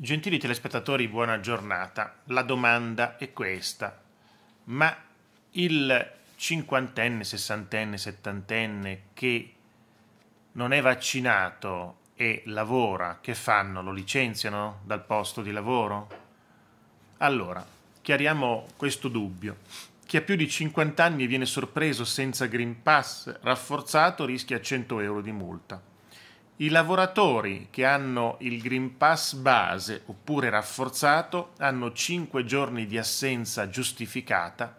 Gentili telespettatori, buona giornata. La domanda è questa. Ma il cinquantenne, sessantenne, settantenne che non è vaccinato e lavora, che fanno? Lo licenziano dal posto di lavoro? Allora, chiariamo questo dubbio. Chi ha più di 50 anni e viene sorpreso senza Green Pass rafforzato rischia 100 euro di multa i lavoratori che hanno il Green Pass base oppure rafforzato hanno 5 giorni di assenza giustificata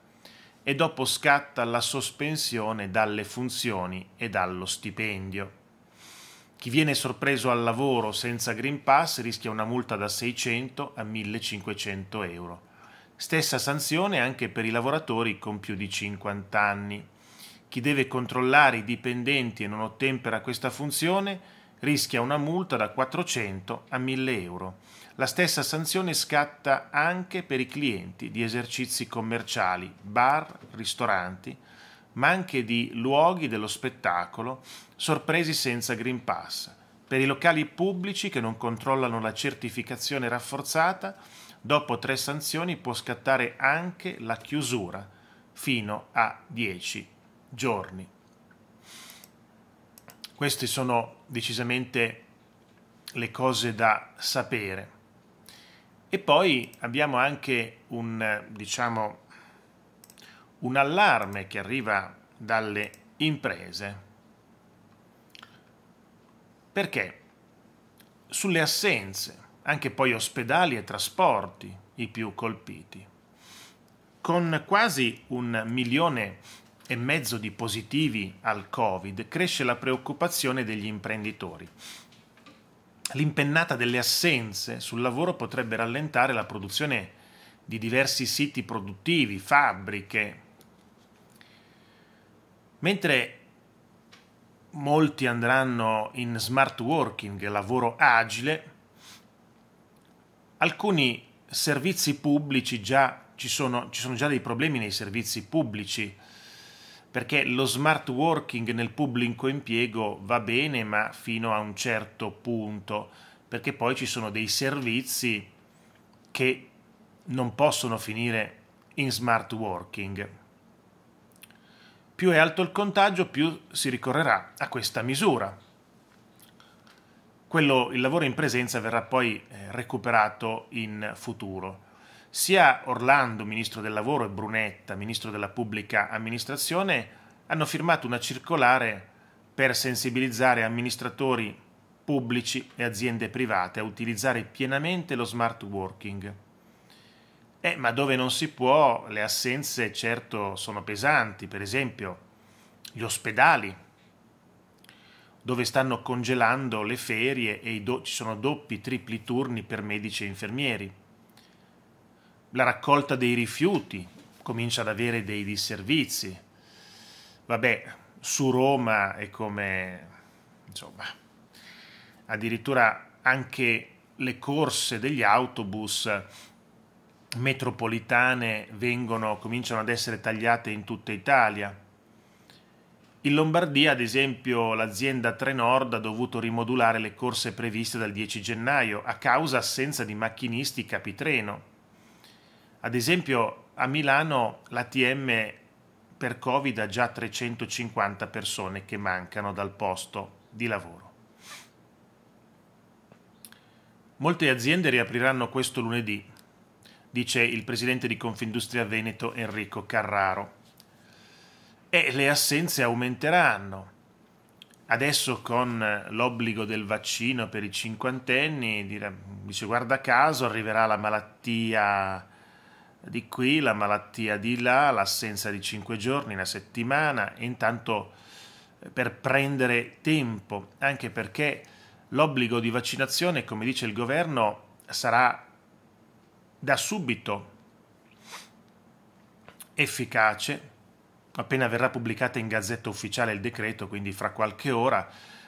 e dopo scatta la sospensione dalle funzioni e dallo stipendio. Chi viene sorpreso al lavoro senza Green Pass rischia una multa da 600 a 1500 euro. Stessa sanzione anche per i lavoratori con più di 50 anni. Chi deve controllare i dipendenti e non ottempera questa funzione rischia una multa da 400 a 1000 euro. La stessa sanzione scatta anche per i clienti di esercizi commerciali, bar, ristoranti, ma anche di luoghi dello spettacolo sorpresi senza Green Pass. Per i locali pubblici che non controllano la certificazione rafforzata, dopo tre sanzioni può scattare anche la chiusura fino a 10 giorni. Queste sono decisamente le cose da sapere. E poi abbiamo anche un, diciamo, un allarme che arriva dalle imprese. Perché? Sulle assenze, anche poi ospedali e trasporti i più colpiti. Con quasi un milione e mezzo di positivi al Covid, cresce la preoccupazione degli imprenditori. L'impennata delle assenze sul lavoro potrebbe rallentare la produzione di diversi siti produttivi, fabbriche. Mentre molti andranno in smart working, lavoro agile, alcuni servizi pubblici già ci sono, ci sono già dei problemi nei servizi pubblici perché lo smart working nel pubblico impiego va bene, ma fino a un certo punto, perché poi ci sono dei servizi che non possono finire in smart working. Più è alto il contagio, più si ricorrerà a questa misura. Quello, il lavoro in presenza verrà poi eh, recuperato in futuro. Sia Orlando, ministro del lavoro, e Brunetta, ministro della pubblica amministrazione, hanno firmato una circolare per sensibilizzare amministratori pubblici e aziende private a utilizzare pienamente lo smart working. Eh, ma dove non si può, le assenze certo sono pesanti, per esempio gli ospedali, dove stanno congelando le ferie e do- ci sono doppi, tripli turni per medici e infermieri la raccolta dei rifiuti comincia ad avere dei disservizi. Vabbè, su Roma è come, insomma, addirittura anche le corse degli autobus metropolitane vengono, cominciano ad essere tagliate in tutta Italia. In Lombardia, ad esempio, l'azienda Trenord ha dovuto rimodulare le corse previste dal 10 gennaio a causa assenza di macchinisti capitreno. Ad esempio a Milano l'ATM per Covid ha già 350 persone che mancano dal posto di lavoro. Molte aziende riapriranno questo lunedì, dice il presidente di Confindustria Veneto Enrico Carraro. E le assenze aumenteranno. Adesso con l'obbligo del vaccino per i cinquantenni, dice guarda caso, arriverà la malattia di qui, la malattia di là, l'assenza di cinque giorni, una settimana, intanto eh, per prendere tempo, anche perché l'obbligo di vaccinazione, come dice il governo, sarà da subito efficace, appena verrà pubblicata in gazzetta ufficiale il decreto, quindi fra qualche ora,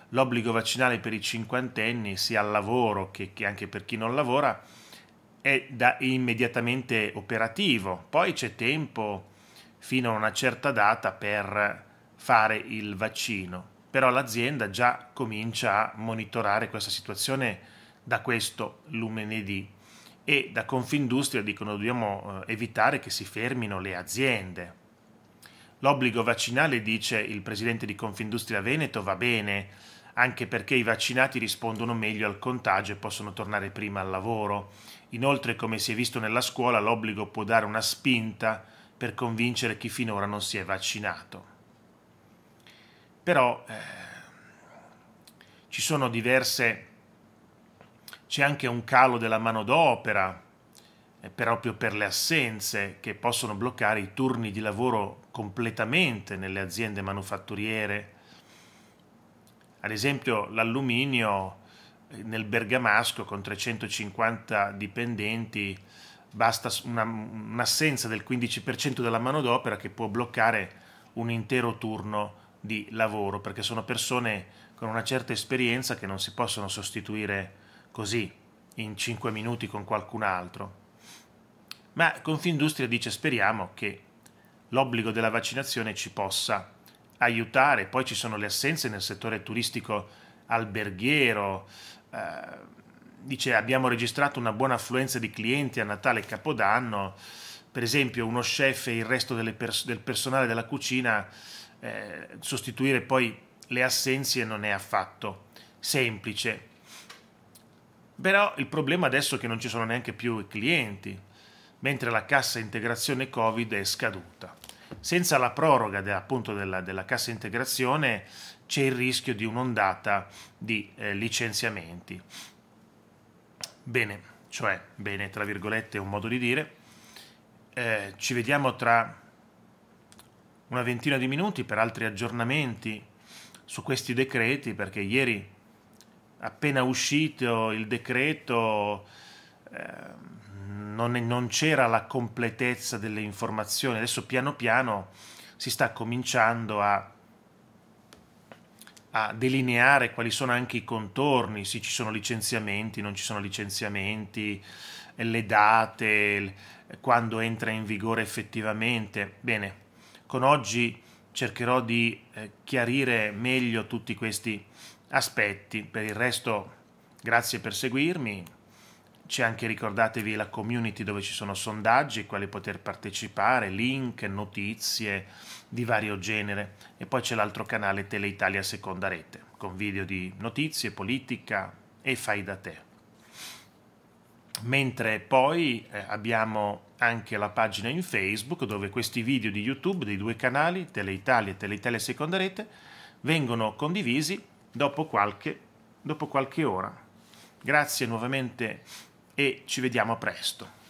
l'obbligo vaccinale per i cinquantenni, sia al lavoro che, che anche per chi non lavora, è, da, immediatamente operativo, poi c'è tempo fino a una certa data per fare il vaccino, però l'azienda già comincia a monitorare questa situazione da questo lunedì e da Confindustria dicono dobbiamo eh, evitare che si fermino le aziende. L'obbligo vaccinale, dice il presidente di Confindustria Veneto, va bene, anche perché i vaccinati rispondono meglio al contagio e possono tornare prima al lavoro. Inoltre, come si è visto nella scuola, l'obbligo può dare una spinta per convincere chi finora non si è vaccinato. Però eh, ci sono diverse... c'è anche un calo della manodopera, eh, proprio per le assenze, che possono bloccare i turni di lavoro completamente nelle aziende manufatturiere, ad esempio l'alluminio eh, nel Bergamasco con 350 dipendenti basta una, un'assenza del 15% della manodopera che può bloccare un intero turno di lavoro perché sono persone con una certa esperienza che non si possono sostituire così in 5 minuti con qualcun altro. Ma Confindustria dice speriamo che l'obbligo della vaccinazione ci possa aiutare. Poi ci sono le assenze nel settore turistico alberghiero. Eh, dice abbiamo registrato una buona affluenza di clienti a Natale e Capodanno. Per esempio uno chef e il resto pers- del personale della cucina eh, sostituire poi le assenze non è affatto semplice. Però il problema adesso è che non ci sono neanche più i clienti, mentre la cassa integrazione Covid è scaduta senza la proroga de, appunto della, della, cassa integrazione c'è il rischio di un'ondata di eh, licenziamenti. Bene, cioè, bene, tra virgolette, è un modo di dire. Eh, ci vediamo tra una ventina di minuti per altri aggiornamenti su questi decreti, perché ieri, appena uscito il decreto... Eh, non, non c'era la completezza delle informazioni, adesso piano piano si sta cominciando a a delineare quali sono anche i contorni, se ci sono licenziamenti, non ci sono licenziamenti, eh, le date, eh, quando entra in vigore effettivamente. Bene, con oggi cercherò di eh, chiarire meglio tutti questi aspetti. Per il resto, grazie per seguirmi. C'è anche, ricordatevi, la community dove ci sono sondaggi, quali poter partecipare, link, notizie di vario genere. E poi c'è l'altro canale Teleitalia Seconda Rete, con video di notizie, politica e fai da te. Mentre poi eh, abbiamo anche la pagina in Facebook dove questi video di YouTube dei due canali, Teleitalia e Teleitalia Seconda Rete, vengono condivisi dopo qualche, dopo qualche ora. Grazie nuovamente e ci vediamo presto.